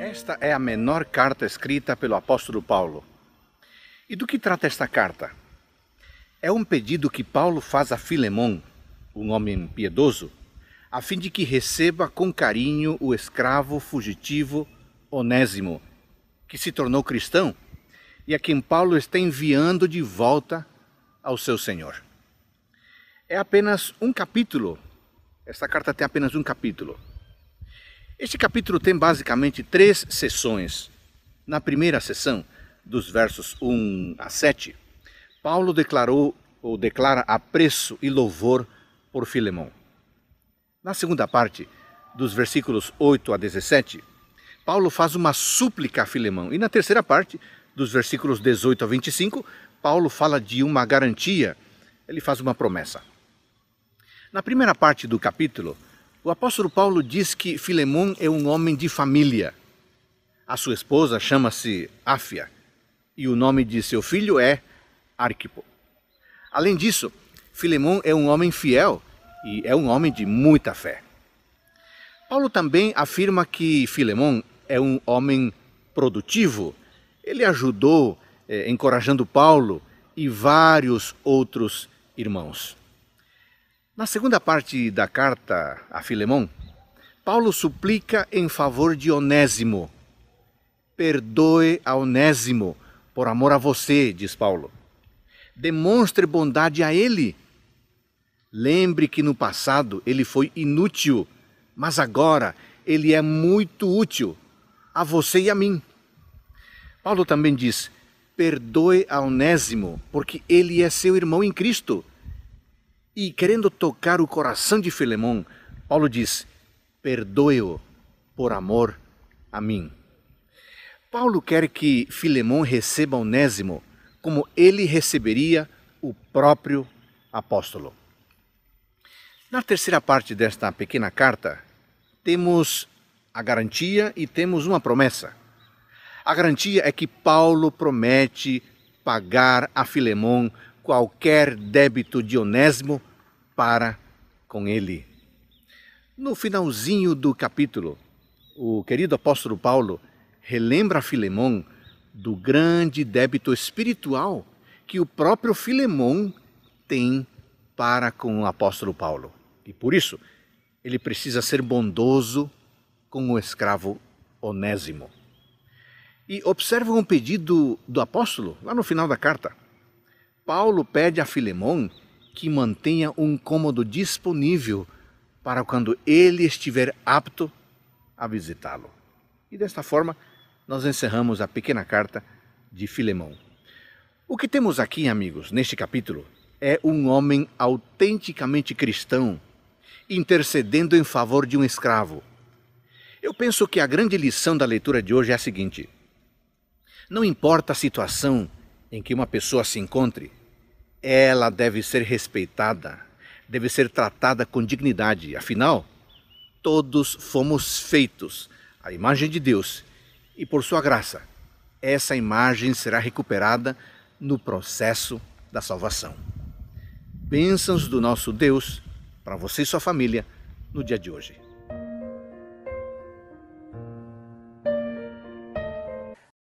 Esta é a menor carta escrita pelo apóstolo Paulo. E do que trata esta carta? É um pedido que Paulo faz a Filemon, um homem piedoso, a fim de que receba com carinho o escravo fugitivo Onésimo, que se tornou cristão e a quem Paulo está enviando de volta ao seu Senhor. É apenas um capítulo. Esta carta tem apenas um capítulo este capítulo tem basicamente três sessões. Na primeira sessão, dos versos 1 a 7, Paulo declarou ou declara apreço e louvor por Filemão. Na segunda parte, dos versículos 8 a 17, Paulo faz uma súplica a Filemão. E na terceira parte, dos versículos 18 a 25, Paulo fala de uma garantia, ele faz uma promessa. Na primeira parte do capítulo, o apóstolo Paulo diz que Filemon é um homem de família. A sua esposa chama-se Áfia e o nome de seu filho é Arquipo. Além disso, Filemon é um homem fiel e é um homem de muita fé. Paulo também afirma que Filemon é um homem produtivo. Ele ajudou, eh, encorajando Paulo e vários outros irmãos. Na segunda parte da carta a Filemão, Paulo suplica em favor de Onésimo. Perdoe a Onésimo por amor a você, diz Paulo. Demonstre bondade a ele. Lembre que no passado ele foi inútil, mas agora ele é muito útil a você e a mim. Paulo também diz: perdoe a Onésimo, porque ele é seu irmão em Cristo e querendo tocar o coração de Filemão, Paulo diz: Perdoe-o por amor a mim. Paulo quer que Filemão receba Onésimo como ele receberia o próprio apóstolo. Na terceira parte desta pequena carta, temos a garantia e temos uma promessa. A garantia é que Paulo promete pagar a Filemão qualquer débito de Onésimo para com ele. No finalzinho do capítulo, o querido apóstolo Paulo relembra a do grande débito espiritual que o próprio Filemão tem para com o apóstolo Paulo. E por isso, ele precisa ser bondoso com o escravo Onésimo. E observa um pedido do apóstolo lá no final da carta. Paulo pede a Filemão que mantenha um cômodo disponível para quando ele estiver apto a visitá-lo. E desta forma, nós encerramos a pequena carta de Filemão. O que temos aqui, amigos, neste capítulo, é um homem autenticamente cristão intercedendo em favor de um escravo. Eu penso que a grande lição da leitura de hoje é a seguinte: não importa a situação em que uma pessoa se encontre, ela deve ser respeitada, deve ser tratada com dignidade. Afinal, todos fomos feitos à imagem de Deus e, por sua graça, essa imagem será recuperada no processo da salvação. Bênçãos do nosso Deus para você e sua família no dia de hoje.